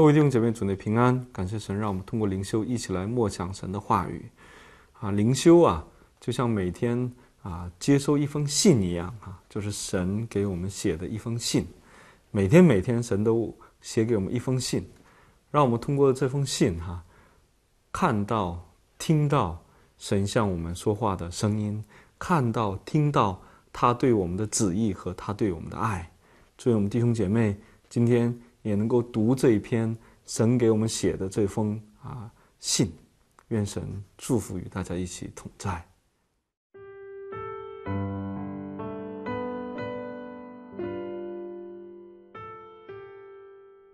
各位弟兄姐妹，主内平安！感谢神，让我们通过灵修一起来默想神的话语。啊，灵修啊，就像每天啊接收一封信一样啊，就是神给我们写的一封信。每天每天，神都写给我们一封信，让我们通过这封信哈，看到、听到神向我们说话的声音，看到、听到他对我们的旨意和他对我们的爱。祝愿我们弟兄姐妹，今天。也能够读这一篇神给我们写的这封啊信，愿神祝福与大家一起同在。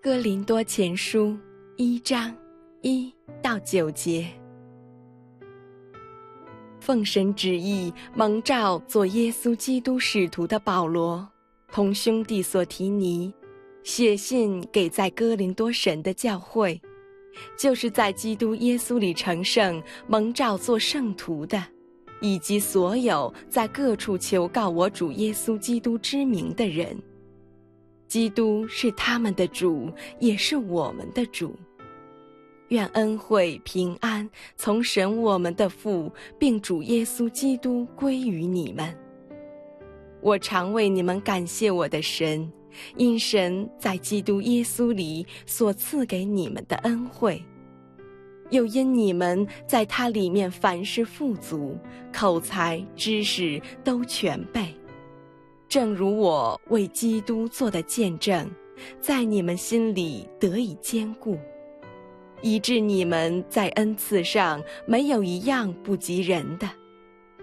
哥林多前书一章一到九节，奉神旨意蒙召做耶稣基督使徒的保罗，同兄弟所提尼。写信给在哥林多神的教会，就是在基督耶稣里成圣、蒙召做圣徒的，以及所有在各处求告我主耶稣基督之名的人。基督是他们的主，也是我们的主。愿恩惠、平安从神我们的父，并主耶稣基督归于你们。我常为你们感谢我的神。因神在基督耶稣里所赐给你们的恩惠，又因你们在他里面凡事富足，口才、知识都全备，正如我为基督做的见证，在你们心里得以坚固，以致你们在恩赐上没有一样不及人的。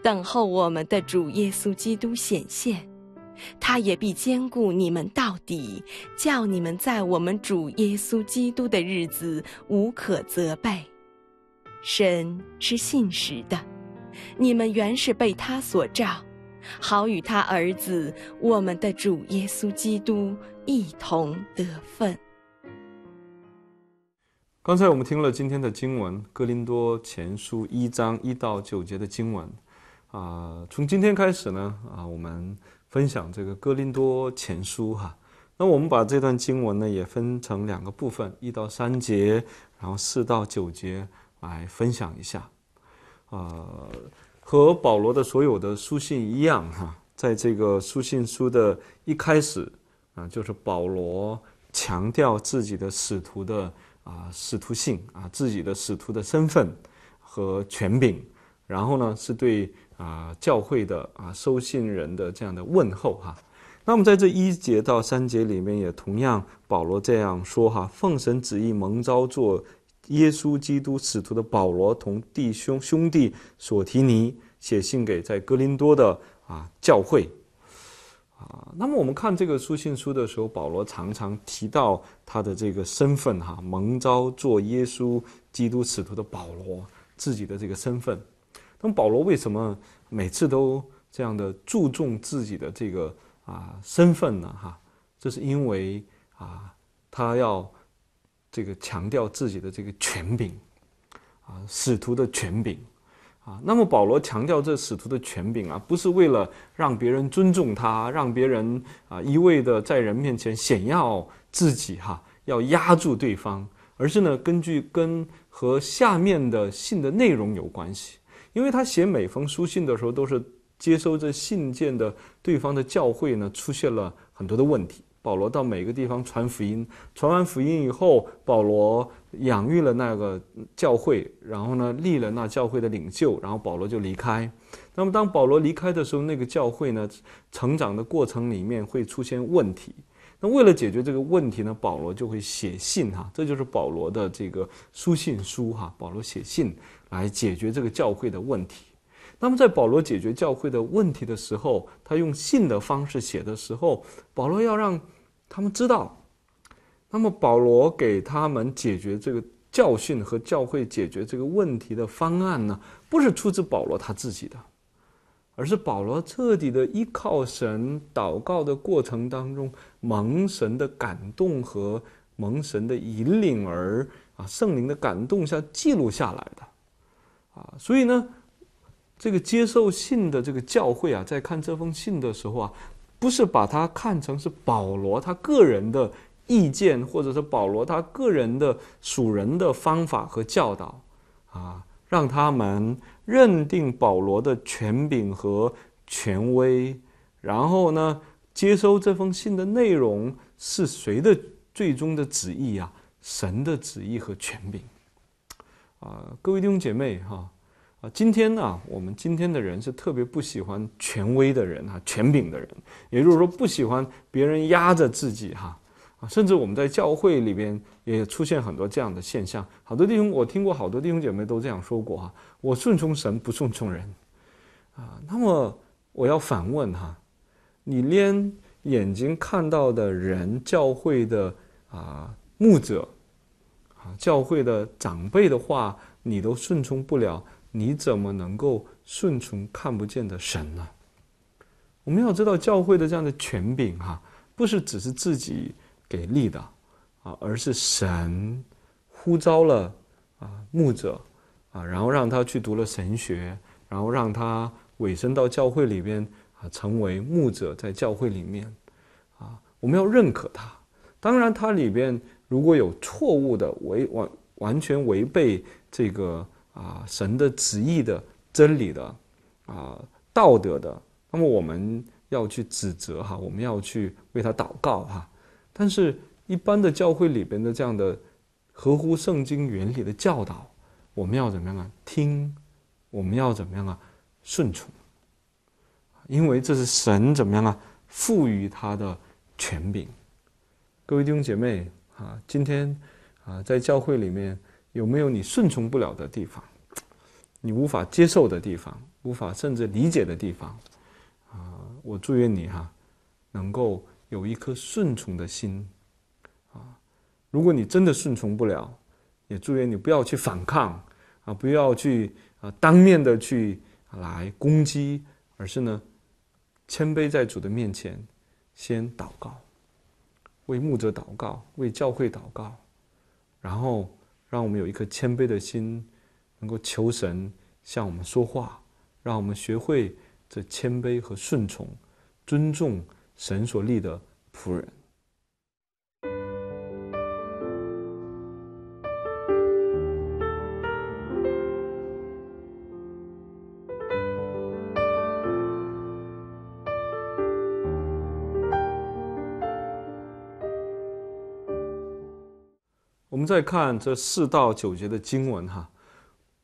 等候我们的主耶稣基督显现。他也必兼顾你们到底，叫你们在我们主耶稣基督的日子无可责备。神是信实的，你们原是被他所召，好与他儿子我们的主耶稣基督一同得分。刚才我们听了今天的经文《哥林多前书》一章一到九节的经文，啊，从今天开始呢，啊，我们。分享这个《哥林多前书》哈，那我们把这段经文呢也分成两个部分，一到三节，然后四到九节来分享一下。呃，和保罗的所有的书信一样哈，在这个书信书的一开始啊，就是保罗强调自己的使徒的啊使徒性啊自己的使徒的身份和权柄。然后呢，是对啊教会的啊收信人的这样的问候哈。那么在这一节到三节里面，也同样保罗这样说哈：奉神旨意蒙召做耶稣基督使徒的保罗，同弟兄兄弟索提尼写信给在哥林多的啊教会啊。那么我们看这个书信书的时候，保罗常常提到他的这个身份哈：蒙召做耶稣基督使徒的保罗自己的这个身份。那么保罗为什么每次都这样的注重自己的这个啊身份呢？哈，这是因为啊，他要这个强调自己的这个权柄，啊，使徒的权柄，啊。那么保罗强调这使徒的权柄啊，不是为了让别人尊重他，让别人啊一味的在人面前显耀自己哈，要压住对方，而是呢，根据跟和下面的信的内容有关系。因为他写每封书信的时候，都是接收这信件的对方的教会呢，出现了很多的问题。保罗到每个地方传福音，传完福音以后，保罗养育了那个教会，然后呢，立了那教会的领袖，然后保罗就离开。那么当保罗离开的时候，那个教会呢，成长的过程里面会出现问题。那为了解决这个问题呢，保罗就会写信哈，这就是保罗的这个书信书哈，保罗写信。来解决这个教会的问题。那么，在保罗解决教会的问题的时候，他用信的方式写的时候，保罗要让他们知道。那么，保罗给他们解决这个教训和教会解决这个问题的方案呢，不是出自保罗他自己的，而是保罗彻底的依靠神祷告的过程当中蒙神的感动和蒙神的引领而啊圣灵的感动下记录下来的。啊，所以呢，这个接受信的这个教会啊，在看这封信的时候啊，不是把它看成是保罗他个人的意见，或者是保罗他个人的属人的方法和教导啊，让他们认定保罗的权柄和权威，然后呢，接收这封信的内容是谁的最终的旨意啊？神的旨意和权柄。啊，各位弟兄姐妹哈，啊，今天呢，我们今天的人是特别不喜欢权威的人哈，权柄的人，也就是说不喜欢别人压着自己哈，啊，甚至我们在教会里边也出现很多这样的现象，好多弟兄我听过，好多弟兄姐妹都这样说过哈，我顺从神，不顺从人，啊，那么我要反问哈，你连眼睛看到的人，教会的啊牧者。啊，教会的长辈的话你都顺从不了，你怎么能够顺从看不见的神呢？我们要知道教会的这样的权柄哈，不是只是自己给力的啊，而是神呼召了啊牧者啊，然后让他去读了神学，然后让他委身到教会里边啊，成为牧者在教会里面啊，我们要认可他。当然，他里边。如果有错误的违完完全违背这个啊神的旨意的真理的啊道德的，那么我们要去指责哈，我们要去为他祷告哈。但是一般的教会里边的这样的合乎圣经原理的教导，我们要怎么样啊？听，我们要怎么样啊？顺从，因为这是神怎么样啊？赋予他的权柄。各位弟兄姐妹。啊，今天啊，在教会里面有没有你顺从不了的地方，你无法接受的地方，无法甚至理解的地方？啊，我祝愿你哈，能够有一颗顺从的心。啊，如果你真的顺从不了，也祝愿你不要去反抗，啊，不要去啊当面的去来攻击，而是呢，谦卑在主的面前先祷告。为牧者祷告，为教会祷告，然后让我们有一颗谦卑的心，能够求神向我们说话，让我们学会这谦卑和顺从，尊重神所立的仆人。我们再看这四到九节的经文哈，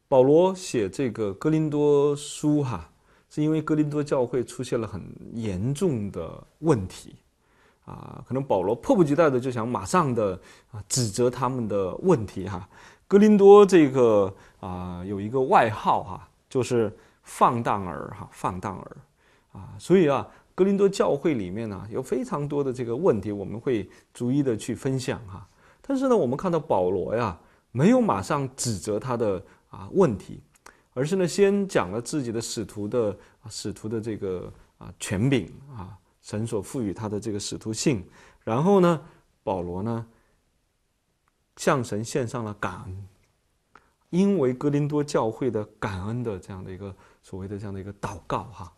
保罗写这个哥林多书哈，是因为哥林多教会出现了很严重的问题，啊，可能保罗迫不及待的就想马上的啊指责他们的问题哈。哥林多这个啊有一个外号哈，就是放荡儿哈，放荡儿，啊，所以啊，哥林多教会里面呢有非常多的这个问题，我们会逐一的去分享哈。但是呢，我们看到保罗呀，没有马上指责他的啊问题，而是呢先讲了自己的使徒的使徒的这个啊权柄啊神所赋予他的这个使徒性，然后呢，保罗呢向神献上了感恩，因为哥林多教会的感恩的这样的一个所谓的这样的一个祷告哈，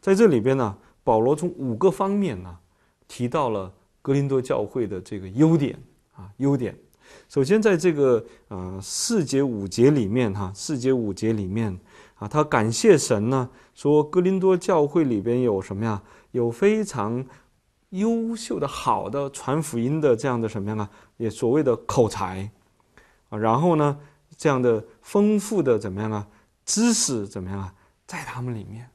在这里边呢，保罗从五个方面呢提到了哥林多教会的这个优点。啊，优点，首先在这个呃四节五节里面哈，四节五节里面啊，他感谢神呢，说格林多教会里边有什么呀？有非常优秀的、好的传福音的这样的什么样啊？也所谓的口才啊，然后呢，这样的丰富的怎么样啊？知识怎么样啊？在他们里面，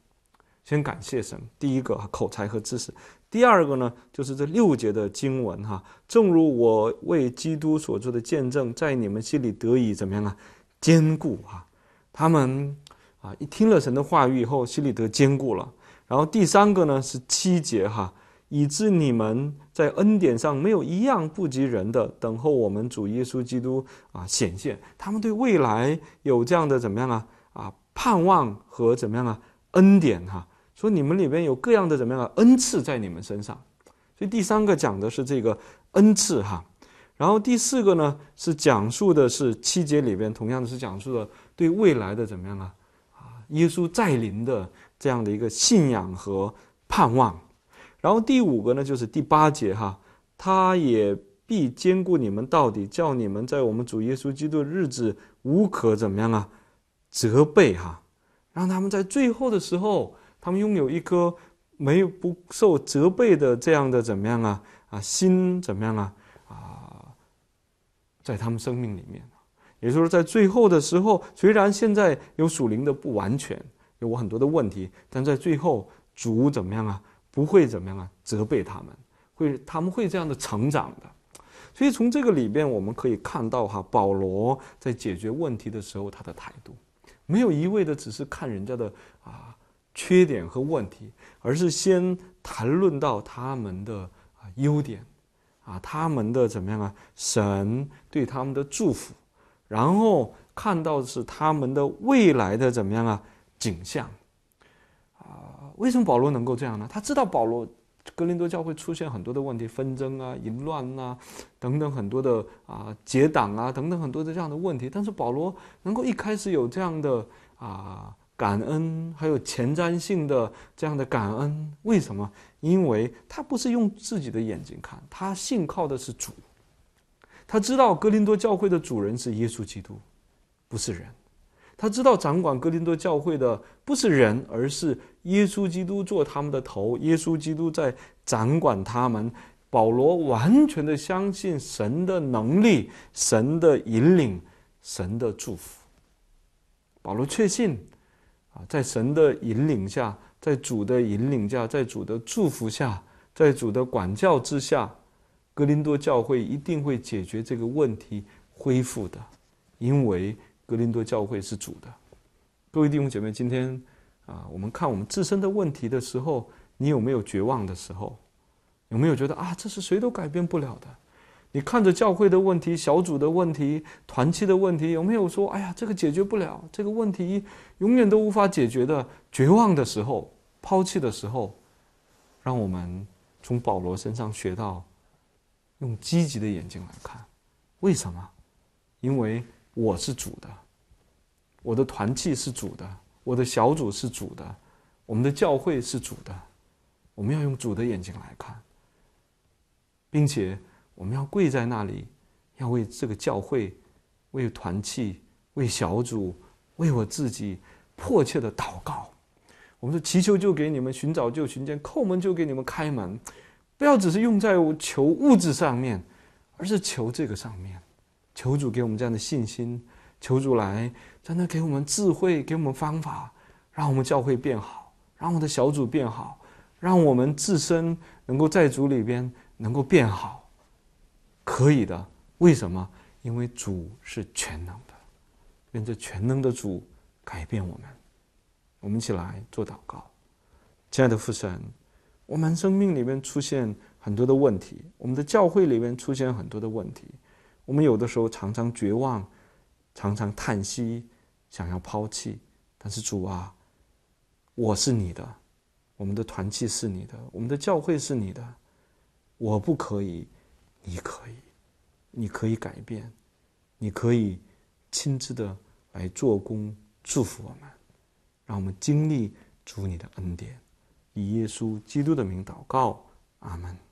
先感谢神，第一个口才和知识。第二个呢，就是这六节的经文哈，正如我为基督所做的见证，在你们心里得以怎么样啊？坚固啊！他们啊，一听了神的话语以后，心里得坚固了。然后第三个呢是七节哈，以致你们在恩典上没有一样不及人的，等候我们主耶稣基督啊显现。他们对未来有这样的怎么样啊啊盼望和怎么样啊恩典哈。说你们里边有各样的怎么样啊？恩赐在你们身上，所以第三个讲的是这个恩赐哈，然后第四个呢是讲述的是七节里边同样的是讲述的对未来的怎么样啊啊耶稣再临的这样的一个信仰和盼望，然后第五个呢就是第八节哈，他也必兼顾你们到底，叫你们在我们主耶稣基督的日子无可怎么样啊责备哈，让他们在最后的时候。他们拥有一颗没有不受责备的这样的怎么样啊啊心怎么样啊啊，在他们生命里面，也就是在最后的时候，虽然现在有属灵的不完全，有我很多的问题，但在最后主怎么样啊不会怎么样啊责备他们，会他们会这样的成长的。所以从这个里面我们可以看到哈，保罗在解决问题的时候他的态度，没有一味的只是看人家的啊。缺点和问题，而是先谈论到他们的啊优点，啊他们的怎么样啊神对他们的祝福，然后看到的是他们的未来的怎么样啊景象，啊为什么保罗能够这样呢？他知道保罗格林多教会出现很多的问题纷争啊淫乱呐等等很多的啊结党啊等等很多的这样的问题，但是保罗能够一开始有这样的啊。感恩，还有前瞻性的这样的感恩，为什么？因为他不是用自己的眼睛看，他信靠的是主。他知道哥林多教会的主人是耶稣基督，不是人。他知道掌管哥林多教会的不是人，而是耶稣基督做他们的头。耶稣基督在掌管他们。保罗完全的相信神的能力、神的引领、神的祝福。保罗确信。在神的引领下，在主的引领下，在主的祝福下，在主的管教之下，格林多教会一定会解决这个问题，恢复的，因为格林多教会是主的。各位弟兄姐妹，今天啊，我们看我们自身的问题的时候，你有没有绝望的时候？有没有觉得啊，这是谁都改变不了的？你看着教会的问题、小组的问题、团契的问题，有没有说“哎呀，这个解决不了，这个问题永远都无法解决”的绝望的时候、抛弃的时候，让我们从保罗身上学到，用积极的眼睛来看。为什么？因为我是主的，我的团契是主的，我的小组是主的，我们的教会是主的。我们要用主的眼睛来看，并且。我们要跪在那里，要为这个教会、为团契、为小组、为我自己迫切的祷告。我们说，祈求就给你们寻找，就寻见；叩门就给你们开门。不要只是用在求物质上面，而是求这个上面。求主给我们这样的信心，求主来真的给我们智慧，给我们方法，让我们教会变好，让我们的小组变好，让我们自身能够在主里边能够变好。可以的，为什么？因为主是全能的，愿这全能的主改变我们。我们一起来做祷告，亲爱的父神，我们生命里面出现很多的问题，我们的教会里面出现很多的问题，我们有的时候常常绝望，常常叹息，想要抛弃。但是主啊，我是你的，我们的团契是你的，我们的教会是你的，我不可以。你可以，你可以改变，你可以亲自的来做工，祝福我们，让我们经历主你的恩典，以耶稣基督的名祷告，阿门。